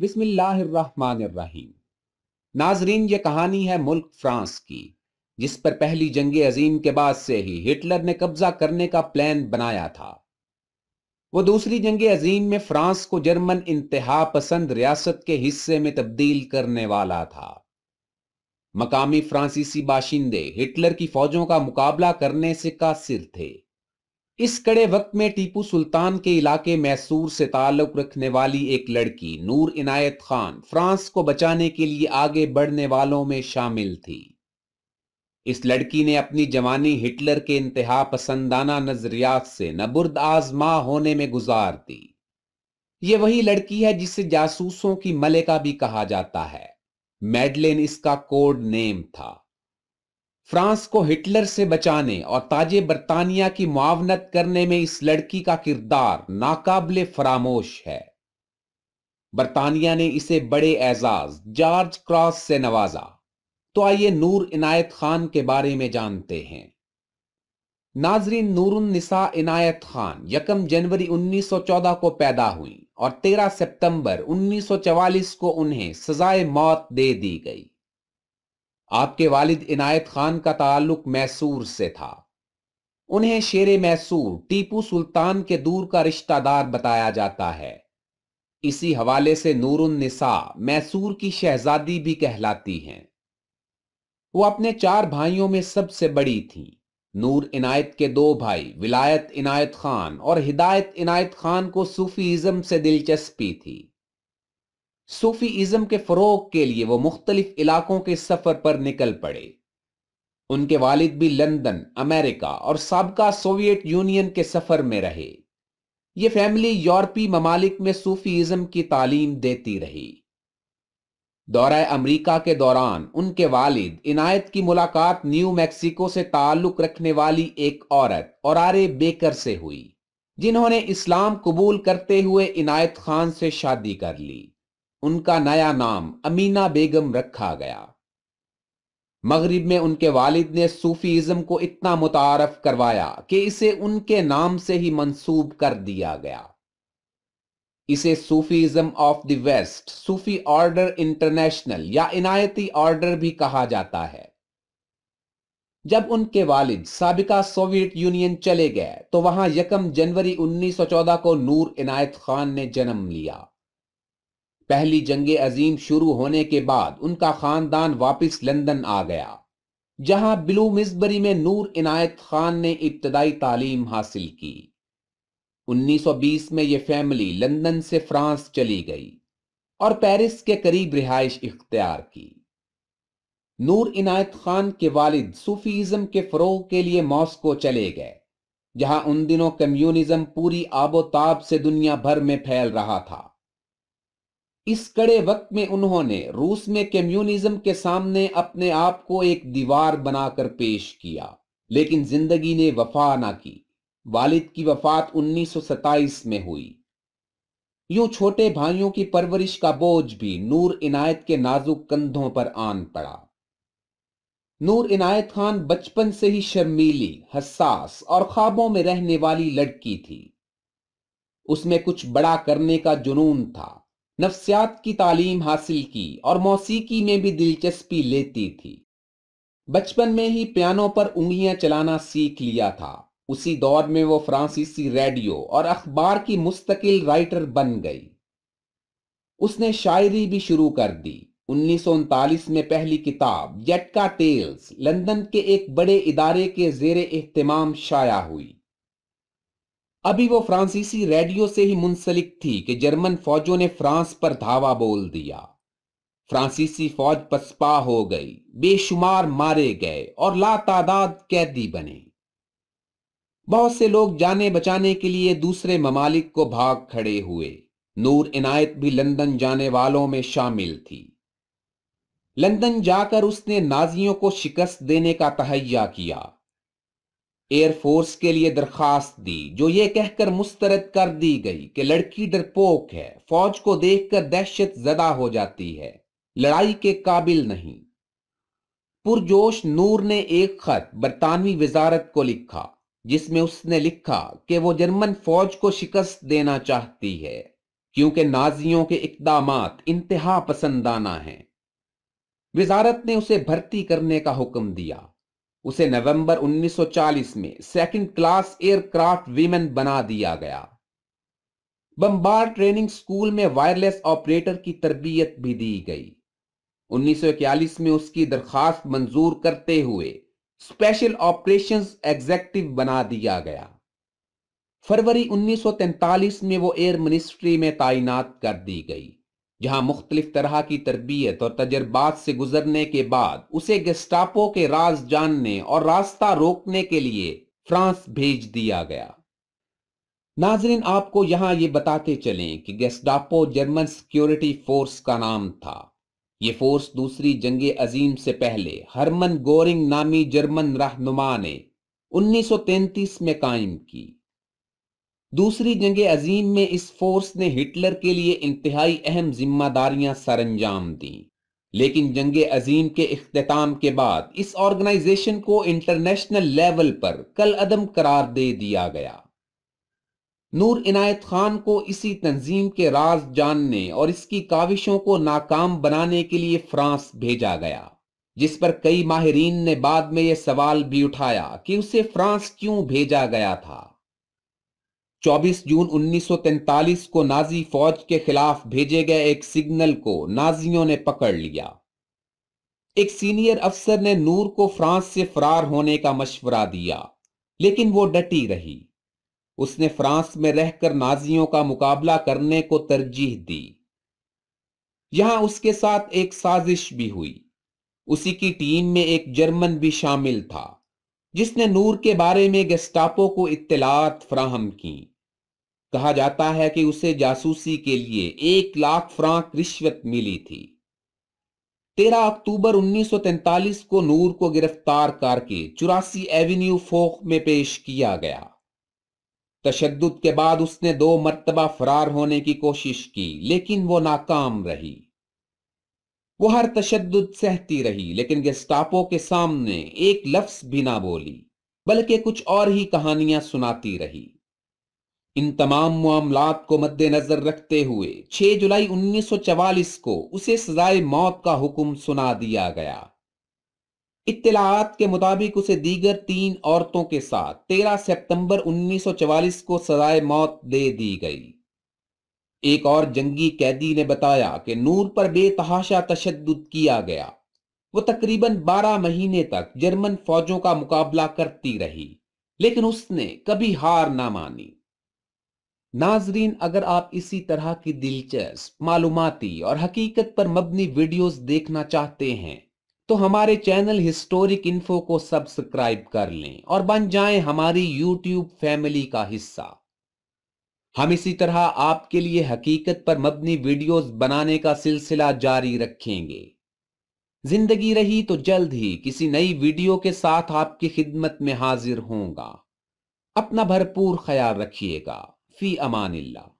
बिस्मिल्लाहिर्रहमानिर्रहीम नाजरीन ये कहानी है मुल्क फ्रांस की जिस पर पहली जंग अजीम के बाद से ही हिटलर ने कब्जा करने का प्लान बनाया था वो दूसरी जंग अजीम में फ्रांस को जर्मन इंतहा पसंद रियासत के हिस्से में तब्दील करने वाला था मकामी फ्रांसीसी बाशिंदे हिटलर की फौजों का मुकाबला करने से कासिर थे इस कड़े वक्त में टीपू सुल्तान के इलाके मैसूर से ताल्लुक रखने वाली एक लड़की नूर इनायत खान फ्रांस को बचाने के लिए आगे बढ़ने वालों में शामिल थी इस लड़की ने अपनी जवानी हिटलर के इंतहा पसंदाना नजरियात से नबुर्द आजमा होने में गुजार दी ये वही लड़की है जिसे जासूसों की मलिका भी कहा जाता है मेडलिन इसका कोड नेम था फ्रांस को हिटलर से बचाने और ताजे बरतानिया की मुआवनत करने में इस लड़की का किरदार नाकाबले फरामोश है बरतानिया ने इसे बड़े एजाज जॉर्ज क्रॉस से नवाजा तो आइए नूर इनायत खान के बारे में जानते हैं नाजरीन निसा इनायत खान यकम जनवरी 1914 को पैदा हुई और 13 सितंबर 1944 को उन्हें सजाए मौत दे दी गई आपके वालिद इनायत खान का ताल्लुक मैसूर से था उन्हें शेर मैसूर टीपू सुल्तान के दूर का रिश्तादार बताया जाता है इसी हवाले से निसा मैसूर की शहजादी भी कहलाती हैं वो अपने चार भाइयों में सबसे बड़ी थी नूर इनायत के दो भाई विलायत इनायत खान और हिदायत इनायत खान को सूफीज़म से दिलचस्पी थी सूफीज़म के फ़रोग के लिए वो मुख्तलिफ इलाकों के सफ़र पर निकल पड़े उनके वालिद भी लंदन अमेरिका और सबका सोवियत यूनियन के सफ़र में रहे ये फैमिली यूरोपी ममालिक में सूफीज़म की तालीम देती रही दौरा अमरीका के दौरान उनके वालिद इनायत की मुलाकात न्यू मैक्सिको से ताल्लुक रखने वाली एक औरत और आरे बेकर से हुई जिन्होंने इस्लाम कबूल करते हुए इनायत खान से शादी कर ली उनका नया नाम अमीना बेगम रखा गया मगरिब में उनके वालिद ने सूफीज़म को इतना मुतारफ करवाया कि इसे उनके नाम से ही मंसूब कर दिया गया इसे Sufism of the West Sufi order international या इनायती ऑर्डर भी कहा जाता है जब उनके वालिद सबका सोवियत यूनियन चले गए तो वहां यकम जनवरी 1914 को नूर इनायत खान ने जन्म लिया पहली जंग अजीम शुरू होने के बाद उनका खानदान वापस लंदन आ गया जहां बिलू मिसबरी में नूर इनायत खान ने इब्तदाई तालीम हासिल की 1920 में ये फैमिली लंदन से फ्रांस चली गई और पेरिस के करीब रिहाइश इख्तियार की नूर इनायत खान के वालिद सूफीज़म के फ़रोग के लिए मॉस्को चले गए जहां उन दिनों कम्युनिज्म पूरी आबोताब से दुनिया भर में फैल रहा था इस कड़े वक्त में उन्होंने रूस में कम्युनिज्म के सामने अपने आप को एक दीवार बनाकर पेश किया लेकिन जिंदगी ने वफा ना की वालिद की वफात 1927 में हुई यूं छोटे भाइयों की परवरिश का बोझ भी नूर इनायत के नाजुक कंधों पर आन पड़ा नूर इनायत खान बचपन से ही शर्मीली हसास और ख्वाबों में रहने वाली लड़की थी उसमें कुछ बड़ा करने का जुनून था नफ्सियात की तालीम हासिल की और मौसीकी में भी दिलचस्पी लेती थी बचपन में ही पियानो पर उंगलियां चलाना सीख लिया था उसी दौर में वो फ्रांसीसी रेडियो और अखबार की मुस्तकिल राइटर बन गई उसने शायरी भी शुरू कर दी उन्नीस में पहली किताब जटका टेल्स लंदन के एक बड़े इदारे के जेर एहतमाम शाया हुई अभी वो फ्रांसीसी रेडियो से ही मुंसलिक थी कि जर्मन फौजों ने फ्रांस पर धावा बोल दिया फ्रांसीसी फौज पसपा हो गई बेशुमार मारे गए और लातादाद कैदी बने बहुत से लोग जाने बचाने के लिए दूसरे ममालिक को भाग खड़े हुए नूर इनायत भी लंदन जाने वालों में शामिल थी लंदन जाकर उसने नाजियों को शिकस्त देने का तहैया किया एयरफोर्स के लिए दरखास्त दी जो ये कहकर मुस्तरद कर दी गई कि लड़की डरपोक है फौज को देखकर दहशत जदा हो जाती है लड़ाई के काबिल नहीं पुरजोश नूर ने एक खत बरतानवी वजारत को लिखा जिसमें उसने लिखा कि वो जर्मन फौज को शिकस्त देना चाहती है क्योंकि नाजियों के इकदाम इंतहा पसंदाना है वजारत ने उसे भर्ती करने का हुक्म दिया उसे नवंबर 1940 में सेकंड क्लास एयरक्राफ्ट विमेन बना दिया गया बम्बार ट्रेनिंग स्कूल में वायरलेस ऑपरेटर की तरबियत भी दी गई 1941 में उसकी दरखास्त मंजूर करते हुए स्पेशल ऑपरेशंस एग्जेक्टिव बना दिया गया फरवरी 1943 में वो एयर मिनिस्ट्री में तैनात कर दी गई जहां मुख्तलिफ तरह की तरबियत और तजर्बात से गुजरने के बाद उसे गेस्टापो के राज जानने और रास्ता रोकने के लिए फ्रांस भेज दिया गया नाजरीन आपको यहां ये बताते चलें कि गेस्टापो जर्मन सिक्योरिटी फोर्स का नाम था ये फोर्स दूसरी जंग अजीम से पहले हरमन गोरिंग नामी जर्मन रहनुमा ने 1933 में कायम की दूसरी जंग अजीम में इस फोर्स ने हिटलर के लिए इंतहाई अहम जिम्मेदारियां सरंजाम दी लेकिन जंग अजीम के अख्ताम के बाद इस ऑर्गेनाइजेशन को इंटरनेशनल लेवल पर कल अदम करार दे दिया गया नूर इनायत खान को इसी तंजीम के राज जानने और इसकी काविशों को नाकाम बनाने के लिए फ्रांस भेजा गया जिस पर कई माहरीन ने बाद में यह सवाल भी उठाया कि उसे फ्रांस क्यों भेजा गया था 24 जून 1943 को नाजी फौज के खिलाफ भेजे गए एक सिग्नल को नाजियों ने पकड़ लिया एक सीनियर अफसर ने नूर को फ्रांस से फरार होने का मशवरा दिया लेकिन वो डटी रही उसने फ्रांस में रहकर नाजियों का मुकाबला करने को तरजीह दी यहां उसके साथ एक साजिश भी हुई उसी की टीम में एक जर्मन भी शामिल था जिसने नूर के बारे में गेस्टापो को इत्तलात फ्राहम की कहा जाता है कि उसे जासूसी के लिए एक लाख फ्रांक रिश्वत मिली थी 13 अक्टूबर 1943 को नूर को गिरफ्तार करके चौरासी एवेन्यू फोक में पेश किया गया तशद के बाद उसने दो मरतबा फरार होने की कोशिश की लेकिन वो नाकाम रही वो हर तशद सहती रही लेकिन गेस्टापो के सामने एक लफ्स भी ना बोली बल्कि कुछ और ही कहानियां सुनाती रही इन तमाम मामलात को मद्देनजर रखते हुए 6 जुलाई 1944 को उसे सजाए मौत का हुक्म सुना दिया गया इतलात के मुताबिक उसे दीगर तीन औरतों के साथ 13 सितंबर 1944 को सजाए मौत दे दी गई एक और जंगी कैदी ने बताया कि नूर पर बेतहाशा तशद किया गया वो तकरीबन 12 महीने तक जर्मन फौजों का मुकाबला करती रही लेकिन उसने कभी हार ना मानी नाजरीन अगर आप इसी तरह की दिलचस्प मालूमती और हकीकत पर मबनी वीडियोस देखना चाहते हैं तो हमारे चैनल हिस्टोरिक इन्फो को सब्सक्राइब कर लें और बन जाएं हमारी यूट्यूब फैमिली का हिस्सा हम इसी तरह आपके लिए हकीकत पर मबनी वीडियोस बनाने का सिलसिला जारी रखेंगे जिंदगी रही तो जल्द ही किसी नई वीडियो के साथ आपकी खिदमत में हाजिर होंगे अपना भरपूर ख्याल रखिएगा في أمان الله